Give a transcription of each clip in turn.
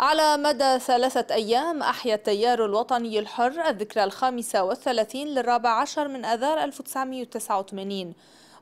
على مدى ثلاثة أيام أحيا التيار الوطني الحر الذكرى الخامسة والثلاثين للرابع عشر من أذار 1989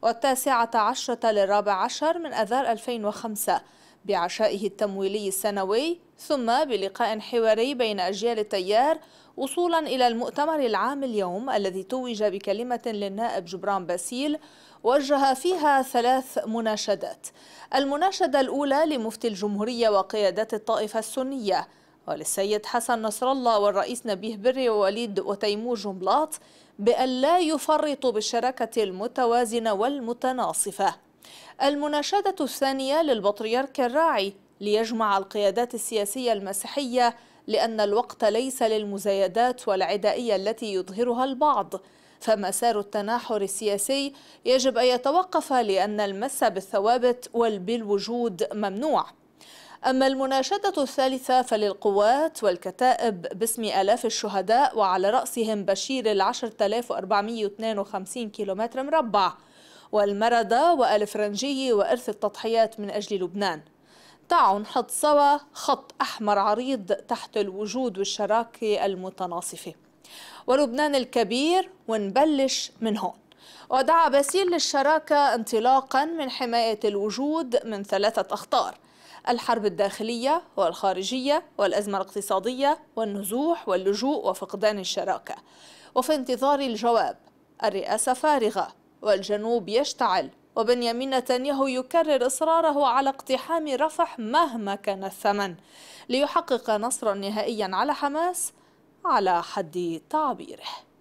والتاسعة عشرة للرابع عشر من أذار 2005 بعشائه التمويلي السنوي ثم بلقاء حواري بين أجيال التيار وصولا إلى المؤتمر العام اليوم الذي توج بكلمة للنائب جبران باسيل وجه فيها ثلاث مناشدات المناشدة الأولى لمفتي الجمهورية وقيادات الطائفة السنية وللسيد حسن نصر الله والرئيس نبيه بري ووليد وتيمور جملاط بأن لا يفرطوا بالشراكة المتوازنة والمتناصفة المناشدة الثانية للبطريرك الراعي ليجمع القيادات السياسية المسيحية لأن الوقت ليس للمزايدات والعدائية التي يظهرها البعض فمسار التناحر السياسي يجب أن يتوقف لأن المس بالثوابت والبالوجود ممنوع أما المناشدة الثالثة فللقوات والكتائب باسم آلاف الشهداء وعلى رأسهم بشير العشر تلاف وأربعمائة واثنين وخمسين كيلومتر مربع والمردة والفرنجي وإرث التضحيات من أجل لبنان تعوا نحط سوا خط أحمر عريض تحت الوجود والشراكة المتناصفة ولبنان الكبير ونبلش من هون ودعا باسيل للشراكة انطلاقا من حماية الوجود من ثلاثة أخطار الحرب الداخلية والخارجية والأزمة الاقتصادية والنزوح واللجوء وفقدان الشراكة وفي انتظار الجواب الرئاسة فارغة والجنوب يشتعل وبنيامين نتنياهو يكرر إصراره على اقتحام رفح مهما كان الثمن ليحقق نصرا نهائيا على حماس على حد تعبيره